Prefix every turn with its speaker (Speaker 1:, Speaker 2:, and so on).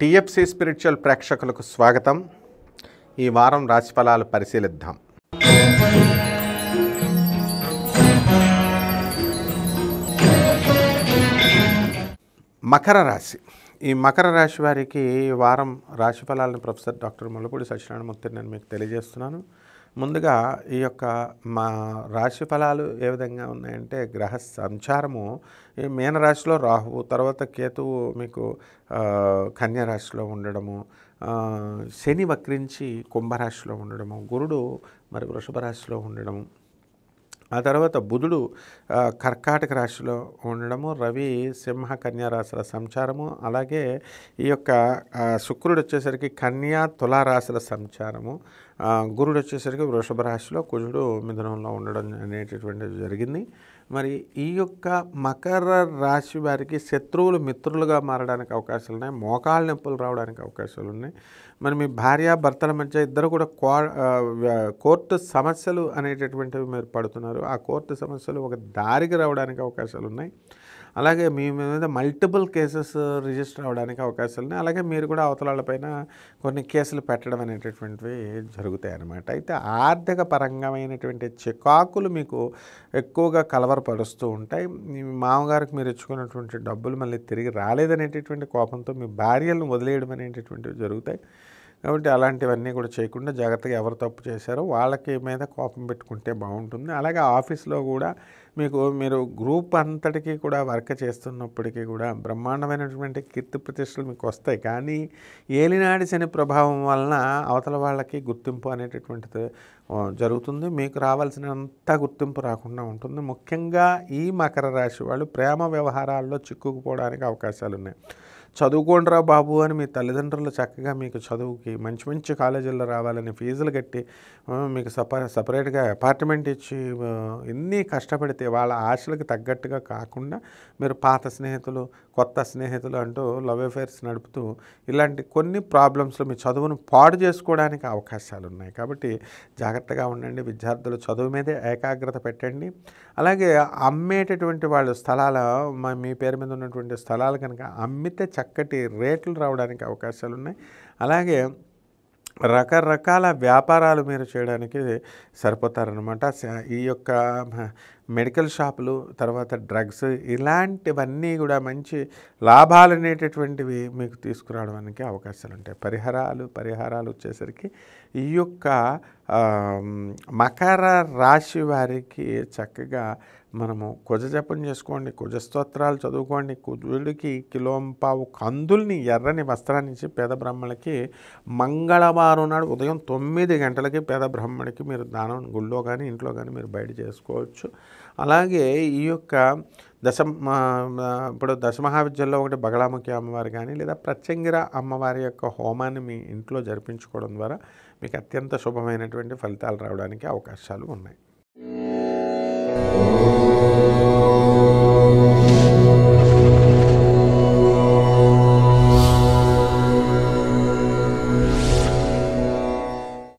Speaker 1: TFC spiritual ప్రేక్షకులకు స్వాగతం ఈ వారం రాశిఫలాలు పరిశీలిద్దాం మకర రాశి ఈ మకర రాశి వారికి వారం రాశిఫలాలను ప్రొఫెసర్ డాక్టర్ ములపూడి సత్యనారాయణమూర్తి నేను మీకు తెలియజేస్తున్నాను ముందుగా ఈ యొక్క మా రాశి ఫలాలు ఏ విధంగా ఉన్నాయంటే గ్రహ సంచారము ఈ మీనరాశిలో రాహువు తర్వాత కేతువు మీకు కన్యరాశిలో ఉండడము శని వక్రించి కుంభరాశిలో ఉండడము గురుడు మరి వృషభ రాశిలో ఉండడము ఆ తర్వాత బుధుడు కర్కాటక రాశిలో ఉండడము రవి సింహ కన్యా రాశుల సంచారము అలాగే ఈ యొక్క శుక్రుడు వచ్చేసరికి కన్యా తులారాశుల సంచారము గురుడు వచ్చేసరికి వృషభ రాశిలో కుజుడు మిథునంలో ఉండడం అనేటటువంటిది జరిగింది మరి ఈ యొక్క మకర రాశి వారికి శత్రువులు మిత్రులుగా మారడానికి అవకాశాలు ఉన్నాయి మోకాళ్ళ నొప్పులు రావడానికి అవకాశాలు ఉన్నాయి మరి మీ భార్య భర్తల మధ్య ఇద్దరు కూడా కోర్టు సమస్యలు అనేటటువంటివి మీరు పడుతున్నారు ఆ కోర్టు సమస్యలు ఒక దారికి రావడానికి అవకాశాలు ఉన్నాయి అలాగే మీ మీద మల్టిపుల్ కేసెస్ రిజిస్టర్ అవడానికి అవకాశాలు ఉన్నాయి అలాగే మీరు కూడా అవతలాలపైన కొన్ని కేసులు పెట్టడం అనేటటువంటివి జరుగుతాయి అన్నమాట అయితే ఆర్థిక పరంగమైనటువంటి చికాకులు మీకు ఎక్కువగా కలవరపరుస్తూ ఉంటాయి మీ మామగారికి మీరు ఇచ్చుకున్నటువంటి డబ్బులు మళ్ళీ తిరిగి రాలేదనేటటువంటి కోపంతో మీ భార్యలను వదిలేయడం అనేటటువంటివి జరుగుతాయి కాబట్టి అలాంటివన్నీ కూడా చేయకుండా జాగ్రత్తగా ఎవరు తప్పు చేశారో వాళ్ళకి మీద కోపం పెట్టుకుంటే బాగుంటుంది అలాగే ఆఫీస్లో కూడా మీకు మీరు గ్రూప్ అంతటికీ కూడా వర్క్ చేస్తున్నప్పటికీ కూడా బ్రహ్మాండమైనటువంటి కీర్తి ప్రతిష్టలు మీకు వస్తాయి కానీ ఏలినాడి శని ప్రభావం వలన అవతల వాళ్ళకి గుర్తింపు అనేటటువంటిది జరుగుతుంది మీకు రావాల్సినంత గుర్తింపు రాకుండా ఉంటుంది ముఖ్యంగా ఈ మకర రాశి వాళ్ళు ప్రేమ వ్యవహారాల్లో చిక్కుకుపోవడానికి అవకాశాలు ఉన్నాయి చదువుకోండిరా బాబు అని మీ తల్లిదండ్రులు చక్కగా మీకు చదువుకి మంచి మంచి కాలేజీల్లో రావాలని ఫీజులు కట్టి మీకు సప సపరేట్గా అపార్ట్మెంట్ ఇచ్చి ఎన్ని కష్టపడితే వాళ్ళ ఆశలకు తగ్గట్టుగా కాకుండా మీరు పాత స్నేహితులు కొత్త స్నేహితులు అంటూ లవ్ అఫైర్స్ నడుపుతూ ఇలాంటి కొన్ని ప్రాబ్లమ్స్లో మీ చదువును పాడు చేసుకోవడానికి అవకాశాలు ఉన్నాయి కాబట్టి జాగ్రత్తగా ఉండండి విద్యార్థులు చదువు మీదే ఏకాగ్రత పెట్టండి అలాగే అమ్మేటటువంటి వాళ్ళు స్థలాల మీ పేరు మీద ఉన్నటువంటి స్థలాలు కనుక అమ్మితే చక్క చక్కటి రేట్లు రావడానికి అవకాశాలు ఉన్నాయి అలాగే రకరకాల వ్యాపారాలు మీరు చేయడానికి సరిపోతారనమాట ఈ యొక్క మెడికల్ షాపులు తర్వాత డ్రగ్స్ ఇలాంటివన్నీ కూడా మంచి లాభాలు అనేటటువంటివి మీకు తీసుకురావడానికి అవకాశాలు ఉంటాయి పరిహారాలు పరిహారాలు వచ్చేసరికి ఈ యొక్క మకర రాశి వారికి చక్కగా మనము కుజ జపం చేసుకోండి కుజస్తోత్రాలు చదువుకోండి కుజుడికి కిలోంపావు కందుల్ని ఎర్రని వస్త్రాన్నించి పేద బ్రాహ్మణులకి మంగళవారం నాడు ఉదయం తొమ్మిది గంటలకి పేద బ్రాహ్మణుడికి మీరు దానం గుళ్ళో కానీ ఇంట్లో కానీ మీరు బయట చేసుకోవచ్చు అలాగే ఈ యొక్క దశ ఇప్పుడు దశమహావిద్యల్లో ఒకటి బగళాముఖి అమ్మవారు కానీ లేదా ప్రత్యంగిర అమ్మవారి యొక్క హోమాన్ని మీ ఇంట్లో జరిపించుకోవడం ద్వారా మీకు అత్యంత శుభమైనటువంటి ఫలితాలు రావడానికి అవకాశాలు ఉన్నాయి Oh.